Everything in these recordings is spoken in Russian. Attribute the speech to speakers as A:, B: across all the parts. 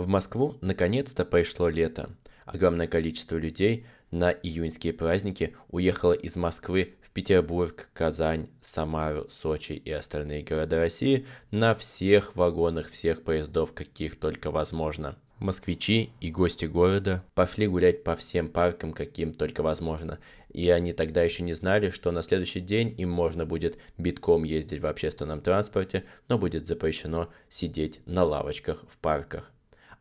A: В Москву наконец-то пришло лето. Огромное количество людей на июньские праздники уехало из Москвы в Петербург, Казань, Самару, Сочи и остальные города России на всех вагонах всех поездов, каких только возможно. Москвичи и гости города пошли гулять по всем паркам, каким только возможно. И они тогда еще не знали, что на следующий день им можно будет битком ездить в общественном транспорте, но будет запрещено сидеть на лавочках в парках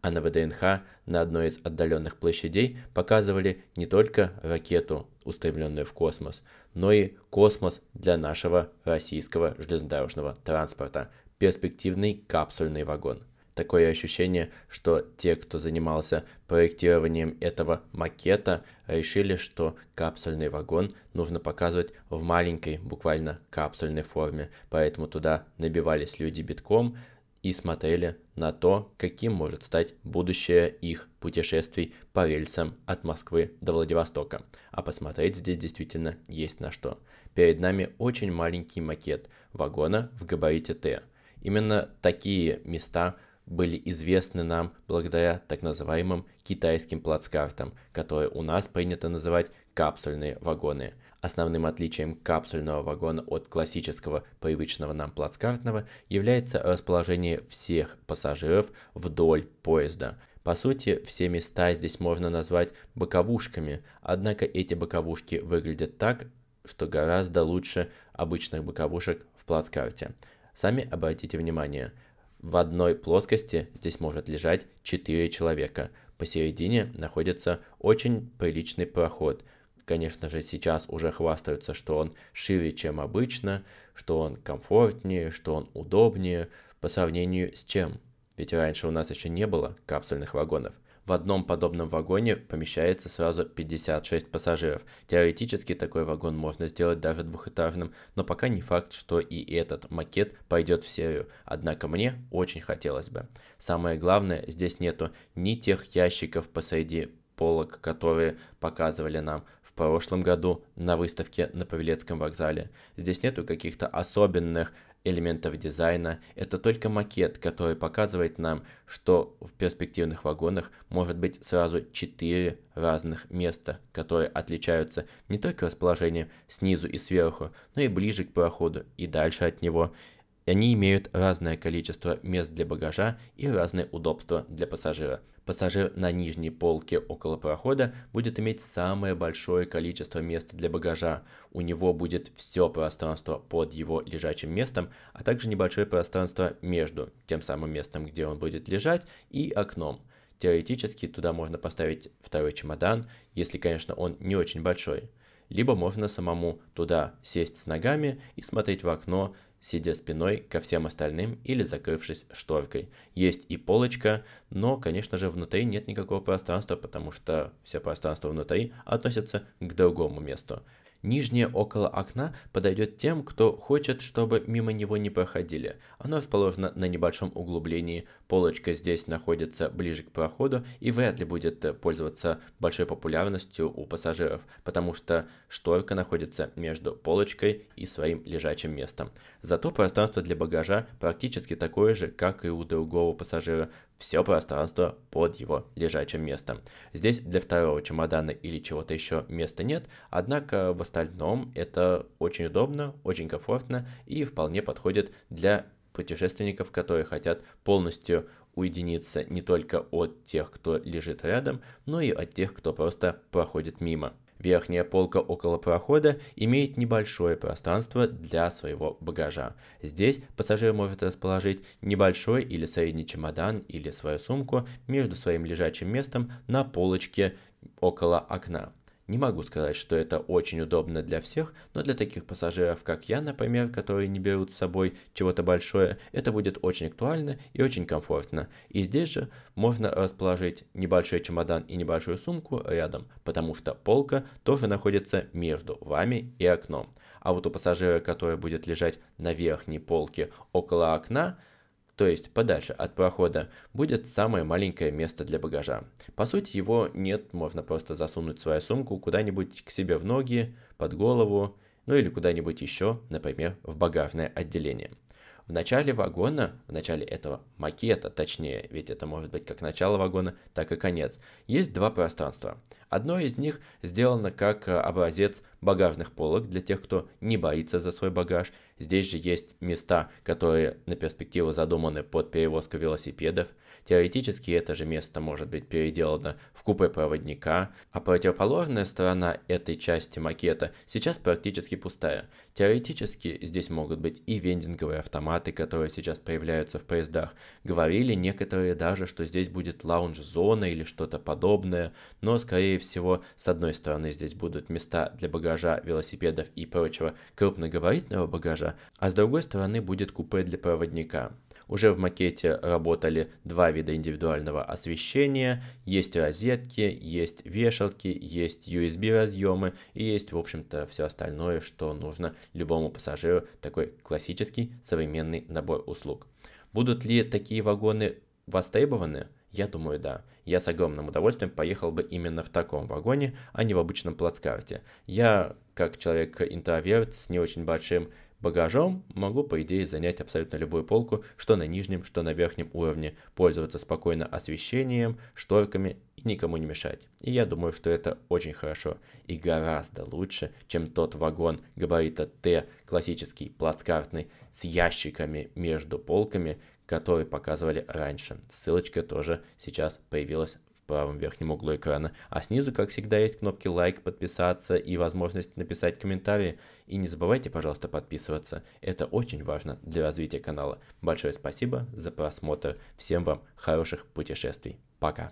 A: а на ВДНХ на одной из отдаленных площадей показывали не только ракету, устремленную в космос, но и космос для нашего российского железнодорожного транспорта, перспективный капсульный вагон. Такое ощущение, что те, кто занимался проектированием этого макета, решили, что капсульный вагон нужно показывать в маленькой, буквально капсульной форме, поэтому туда набивались люди битком, и смотрели на то, каким может стать будущее их путешествий по рельсам от Москвы до Владивостока. А посмотреть здесь действительно есть на что. Перед нами очень маленький макет вагона в габарите Т. Именно такие места были известны нам благодаря так называемым китайским плацкартам, которые у нас принято называть капсульные вагоны. Основным отличием капсульного вагона от классического привычного нам плацкартного является расположение всех пассажиров вдоль поезда. По сути, все места здесь можно назвать боковушками, однако эти боковушки выглядят так, что гораздо лучше обычных боковушек в плацкарте. Сами обратите внимание, в одной плоскости здесь может лежать 4 человека. Посередине находится очень приличный проход – конечно же, сейчас уже хвастаются, что он шире, чем обычно, что он комфортнее, что он удобнее, по сравнению с чем? Ведь раньше у нас еще не было капсульных вагонов. В одном подобном вагоне помещается сразу 56 пассажиров. Теоретически такой вагон можно сделать даже двухэтажным, но пока не факт, что и этот макет пойдет в серию. Однако мне очень хотелось бы. Самое главное, здесь нету ни тех ящиков посреди полок, которые показывали нам в прошлом году на выставке на Павелецком вокзале. Здесь нету каких-то особенных элементов дизайна. Это только макет, который показывает нам, что в перспективных вагонах может быть сразу четыре разных места, которые отличаются не только расположением снизу и сверху, но и ближе к проходу и дальше от него они имеют разное количество мест для багажа и разное удобство для пассажира. Пассажир на нижней полке около прохода будет иметь самое большое количество мест для багажа. У него будет все пространство под его лежачим местом, а также небольшое пространство между тем самым местом, где он будет лежать, и окном. Теоретически туда можно поставить второй чемодан, если, конечно, он не очень большой либо можно самому туда сесть с ногами и смотреть в окно сидя спиной ко всем остальным или закрывшись шторкой. Есть и полочка, но, конечно же, внутри нет никакого пространства, потому что все пространство внутри относятся к другому месту. Нижнее около окна подойдет тем, кто хочет, чтобы мимо него не проходили. Оно расположено на небольшом углублении, полочка здесь находится ближе к проходу и вряд ли будет э, пользоваться большой популярностью у пассажиров, потому что шторка находится между полочкой и своим лежачим местом. Зато пространство для багажа практически такое же, как и у другого пассажира, все пространство под его лежачим местом. Здесь для второго чемодана или чего-то еще места нет, однако в остальном это очень удобно, очень комфортно и вполне подходит для путешественников, которые хотят полностью уединиться не только от тех, кто лежит рядом, но и от тех, кто просто проходит мимо. Верхняя полка около прохода имеет небольшое пространство для своего багажа. Здесь пассажир может расположить небольшой или средний чемодан или свою сумку между своим лежачим местом на полочке около окна. Не могу сказать, что это очень удобно для всех, но для таких пассажиров, как я, например, которые не берут с собой чего-то большое, это будет очень актуально и очень комфортно. И здесь же можно расположить небольшой чемодан и небольшую сумку рядом, потому что полка тоже находится между вами и окном. А вот у пассажира, который будет лежать на верхней полке около окна, то есть подальше от прохода, будет самое маленькое место для багажа. По сути его нет, можно просто засунуть свою сумку куда-нибудь к себе в ноги, под голову, ну или куда-нибудь еще, например, в багажное отделение. В начале вагона, в начале этого макета, точнее, ведь это может быть как начало вагона, так и конец, есть два пространства – Одно из них сделано как э, образец багажных полок для тех, кто не боится за свой багаж. Здесь же есть места, которые на перспективу задуманы под перевозку велосипедов. Теоретически это же место может быть переделано в купе проводника, а противоположная сторона этой части макета сейчас практически пустая. Теоретически здесь могут быть и вендинговые автоматы, которые сейчас появляются в поездах. Говорили некоторые даже, что здесь будет лаунж-зона или что-то подобное, но скорее Скорее всего, с одной стороны здесь будут места для багажа, велосипедов и прочего крупногабаритного багажа, а с другой стороны будет купе для проводника. Уже в макете работали два вида индивидуального освещения, есть розетки, есть вешалки, есть USB разъемы и есть, в общем-то, все остальное, что нужно любому пассажиру, такой классический современный набор услуг. Будут ли такие вагоны востребованы? Я думаю, да. Я с огромным удовольствием поехал бы именно в таком вагоне, а не в обычном плацкарте. Я, как человек-интроверт с не очень большим багажом, могу, по идее, занять абсолютно любую полку, что на нижнем, что на верхнем уровне, пользоваться спокойно освещением, шторками и никому не мешать. И я думаю, что это очень хорошо и гораздо лучше, чем тот вагон габарита Т, классический, плацкартный, с ящиками между полками, который показывали раньше. Ссылочка тоже сейчас появилась в правом верхнем углу экрана. А снизу, как всегда, есть кнопки лайк, подписаться и возможность написать комментарии. И не забывайте, пожалуйста, подписываться. Это очень важно для развития канала. Большое спасибо за просмотр. Всем вам хороших путешествий. Пока.